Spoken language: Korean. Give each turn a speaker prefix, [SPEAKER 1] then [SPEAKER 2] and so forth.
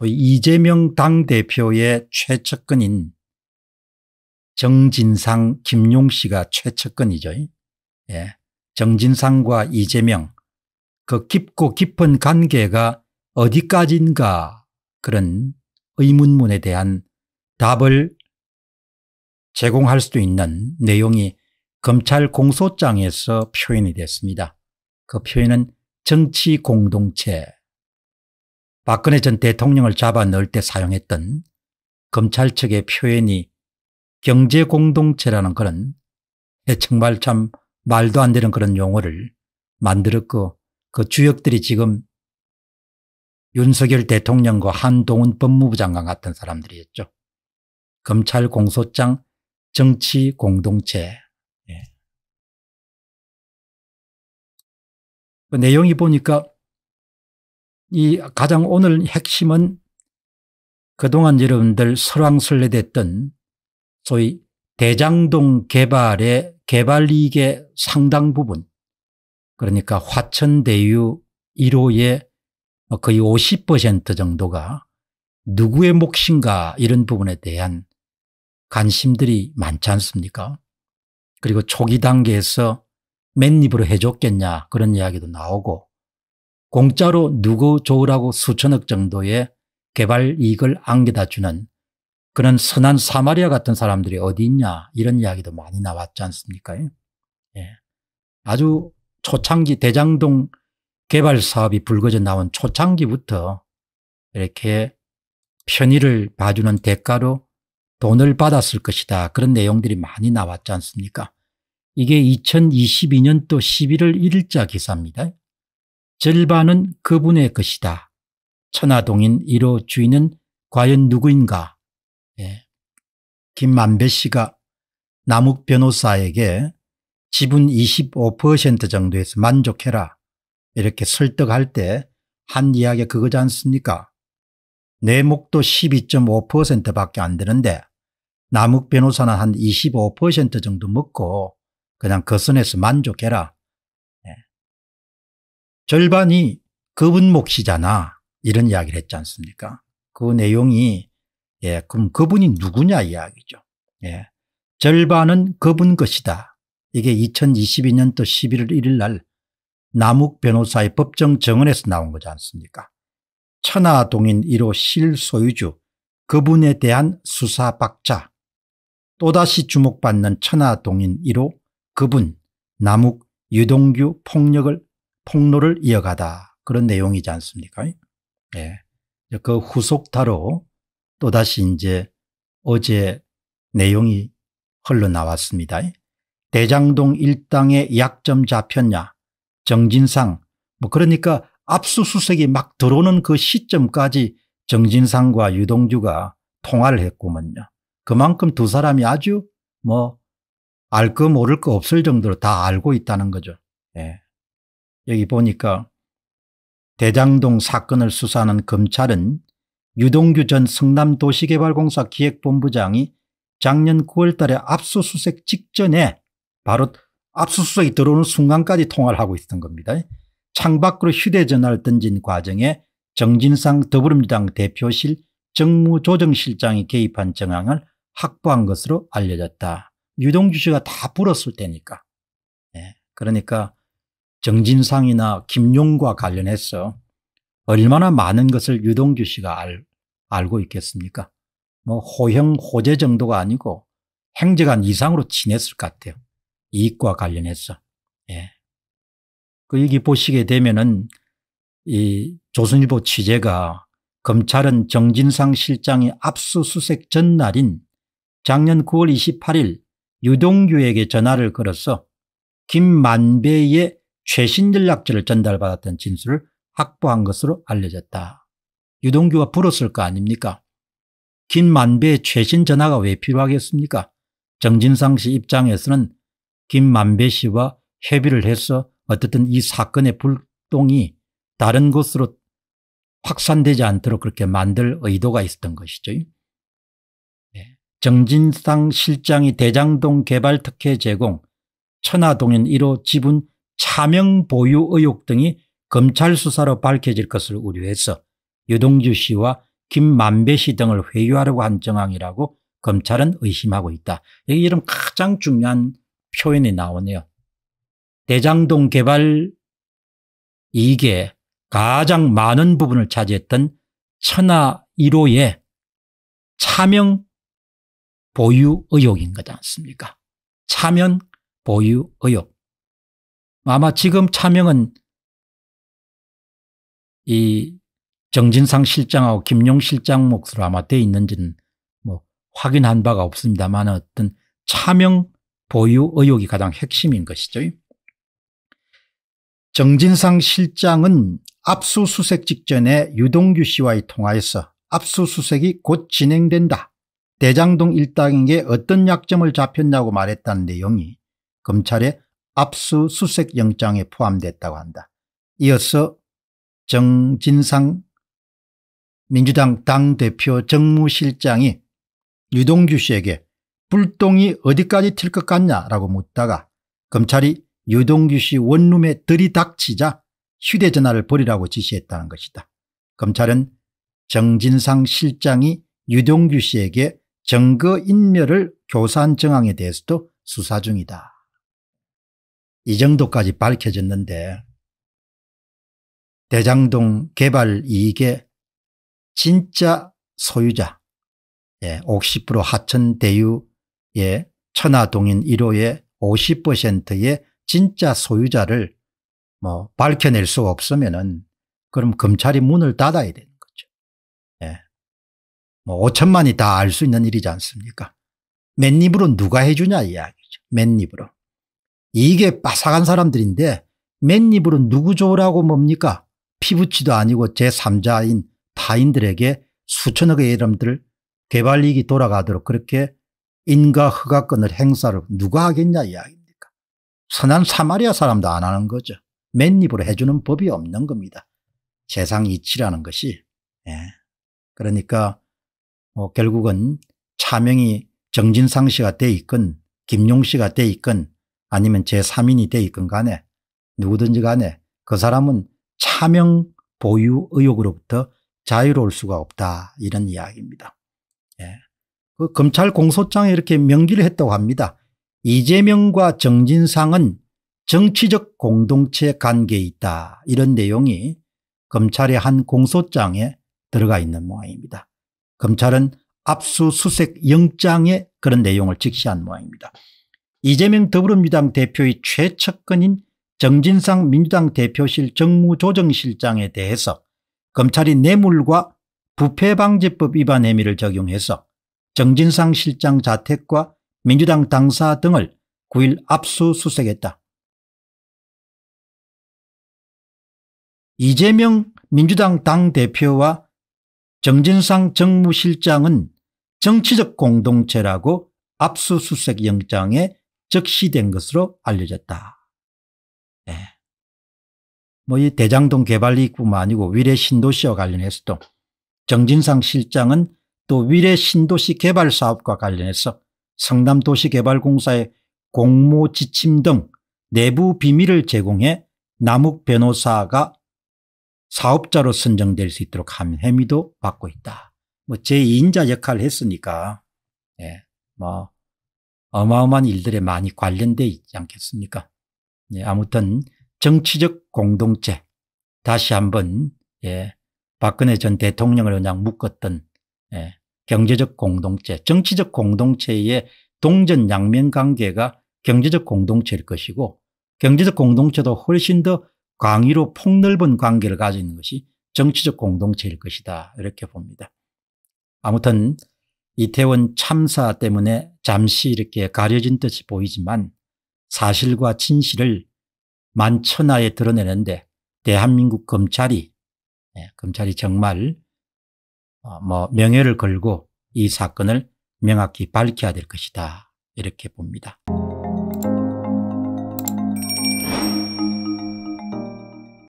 [SPEAKER 1] 소 이재명 당대표의 최측근인 정진상, 김용 씨가 최측근이죠. 예. 정진상과 이재명 그 깊고 깊은 관계가 어디까지인가 그런 의문문에 대한 답을 제공할 수도 있는 내용이 검찰 공소장에서 표현이 됐습니다. 그 표현은 정치 공동체 박근혜 전 대통령을 잡아 넣을 때 사용했던 검찰 측의 표현이 경제공동체라는 그런 예, 정말 참 말도 안 되는 그런 용어를 만들었고 그 주역들이 지금 윤석열 대통령과 한동훈 법무부 장관 같은 사람들이었죠. 검찰 공소장 정치 공동체. 예. 그 내용이 보니까 이 가장 오늘 핵심은 그동안 여러분들 설왕설래됐던 소위 대장동 개발의 개발 이익의 상당 부분 그러니까 화천대유 1호의 뭐 거의 50% 정도가 누구의 몫인가 이런 부분에 대한 관심들이 많지 않습니까 그리고 초기 단계에서 맨입으로 해줬겠냐 그런 이야기도 나오고 공짜로 누구 좋으라고 수천억 정도의 개발 이익을 안겨다 주는 그런 선한 사마리아 같은 사람들이 어디 있냐 이런 이야기도 많이 나왔지 않습니까? 예. 아주 초창기 대장동 개발 사업이 불거져 나온 초창기부터 이렇게 편의를 봐주는 대가로 돈을 받았을 것이다. 그런 내용들이 많이 나왔지 않습니까? 이게 2022년도 11월 1일자 기사입니다. 절반은 그분의 것이다. 천화동인 1호 주인은 과연 누구인가? 예. 김만배 씨가 남욱 변호사에게 지분 25% 정도에서 만족해라 이렇게 설득할 때 한 이야기 그거지 않습니까? 내목도 12.5%밖에 안 되는데 남욱 변호사는 한 25% 정도 먹고 그냥 거선해서 만족해라 절반이 그분 몫이잖아. 이런 이야기를 했지 않습니까? 그 내용이 예, 그럼 그분이 누구냐 이야기죠. 예. 절반은 그분 것이다. 이게 2022년 도 11월 1일 날 남욱 변호사의 법정 정언에서 나온 거지 않습니까? 천하동인 1호 실소유주 그분에 대한 수사 박자 또다시 주목받는 천하동인 1호 그분 남욱 유동규 폭력을 폭로를 이어가다 그런 내용이지 않습니까? 예. 그 후속타로 또다시 이제 어제 내용이 흘러나왔습니다. 대장동 일당의 약점 잡혔냐 정진상 뭐 그러니까 압수수색이 막 들어오는 그 시점까지 정진상과 유동주가 통화를 했구먼요. 그만큼 두 사람이 아주 뭐 알 거 모를 거 없을 정도로 다 알고 있다는 거죠. 예. 여기 보니까 대장동 사건을 수사하는 검찰은 유동규 전 성남도시개발공사 기획본부장이 작년 9월 달에 압수수색 직전에 바로 압수수색이 들어오는 순간까지 통화를 하고 있었던 겁니다. 창밖으로 휴대전화를 던진 과정에 정진상 더불어민주당 대표실 정무조정실장이 개입한 정황을 확보한 것으로 알려졌다. 유동규 씨가 다 불었을 테니까. 네. 그러니까 정진상이나 김용과 관련해서 얼마나 많은 것을 유동규 씨가 알, 알고 있겠습니까? 뭐 호형 호재 정도가 아니고 행제관 이상으로 지냈을 것 같아요. 이익과 관련해서. 예. 그 여기 보시게 되면은 이 조선일보 취재가 검찰은 정진상 실장이 압수수색 전날인 작년 9월 28일 유동규에게 전화를 걸어서 김만배의 최신 연락지를 전달받았던 진술을 확보한 것으로 알려졌다. 유동규가 불었을 거 아닙니까? 김만배의 최신 전화가 왜 필요하겠습니까? 정진상 씨 입장에서는 김만배 씨와 협의를 해서 어쨌든 이 사건의 불똥이 다른 곳으로 확산되지 않도록 그렇게 만들 의도가 있었던 것이죠. 네. 정진상 실장이 대장동 개발 특혜 제공 천하동인 1호 지분 차명 보유 의혹 등이 검찰 수사로 밝혀질 것을 우려해서 유동주 씨와 김만배 씨 등을 회유하려고 한 정황이라고 검찰은 의심하고 있다. 여기 이런 가장 중요한 표현이 나오네요. 대장동 개발 이게 가장 많은 부분을 차지했던 천하 1호의 차명 보유 의혹인 거지 않습니까? 차명 보유 의혹. 아마 지금 차명은 이 정진상 실장하고 김용 실장 몫으로 아마 돼 있는지는 뭐 확인한 바가 없습니다만 어떤 차명 보유 의혹이 가장 핵심인 것이죠. 정진상 실장은 압수수색 직전에 유동규 씨와의 통화에서 압수수색이 곧 진행된다. 대장동 일당에게 어떤 약점을 잡혔냐고 말했다는 내용이 검찰의 압수수색 영장에 포함됐다고 한다. 이어서 정진상 민주당 당대표 정무실장이 유동규 씨에게 불똥이 어디까지 튈 것 같냐라고 묻다가 검찰이 유동규 씨 원룸에 들이닥치자 휴대전화를 버리라고 지시했다는 것이다. 검찰은 정진상 실장이 유동규 씨에게 증거인멸을 교사한 정황에 대해서도 수사 중이다. 이 정도까지 밝혀졌는데 대장동 개발 이익의 진짜 소유자 예, 옥시 하천 대유의 천하동인 1호의 50%의 진짜 소유자를 뭐 밝혀낼 수 없으면은 그럼 검찰이 문을 닫아야 되는 거죠. 예. 뭐 5천만이 다 알 수 있는 일이지 않습니까? 맨입으로 누가 해주냐 이야기죠. 맨입으로. 이게 빠삭한 사람들인데 맨입으로 누구 좋으라고 뭡니까 피부치도 아니고 제3자인 타인들에게 수천억의 이름들 개발이익이 돌아가도록 그렇게 인과 허가권을 행사를 누가 하겠냐 이야기입니까 선한 사마리아 사람도 안 하는 거죠 맨입으로 해주는 법이 없는 겁니다 세상 이치라는 것이 예. 그러니까 뭐 결국은 차명이 정진상 씨가 돼 있건 김용 씨가 돼 있건 아니면 제3인이 되있건 간에 누구든지 간에 그 사람은 차명 보유 의혹으로부터 자유로울 수가 없다 이런 이야기입니다. 예. 그 검찰 공소장에 이렇게 명기를 했다고 합니다. 이재명과 정진상은 정치적 공동체 관계에 있다 이런 내용이 검찰의 한 공소장에 들어가 있는 모양입니다. 검찰은 압수수색 영장에 그런 내용을 직시한 모양입니다. 이재명 더불어민주당 대표의 최측근인 정진상 민주당 대표실 정무조정실장에 대해서 검찰이 뇌물과 부패방지법 위반 혐의를 적용해서 정진상 실장 자택과 민주당 당사 등을 9일 압수수색했다. 이재명 민주당 당대표와 정진상 정무실장은 정치적 공동체라고 압수수색 영장에 적시된 것으로 알려졌다. 네. 예. 뭐이 대장동 개발 이익뿐만 아니고 위례 신도시와 관련해서도 정진상 실장은 또 위례 신도시 개발 사업과 관련해서 성남도시개발공사의 공모 지침 등 내부 비밀을 제공해 남욱 변호사가 사업자로 선정될 수 있도록 한 혐의도 받고 있다. 뭐 제2인자 역할을 했으니까, 예, 뭐, 어마어마한 일들에 많이 관련돼 있지 않겠습니까? 예, 아무튼 정치적 공동체 다시 한번 예, 박근혜 전 대통령을 그냥 묶었던 예, 경제적 공동체 정치적 공동체의 동전 양면 관계가 경제적 공동체일 것이고 경제적 공동체도 훨씬 더 광의로 폭넓은 관계를 가지는 것이 정치적 공동체일 것이다 이렇게 봅니다. 아무튼 이태원 참사 때문에 잠시 이렇게 가려진 듯이 보이지만 사실과 진실을 만천하에 드러내는데 대한민국 검찰이 예, 검찰이 정말 어, 뭐 명예를 걸고 이 사건을 명확히 밝혀야 될 것이다 이렇게 봅니다.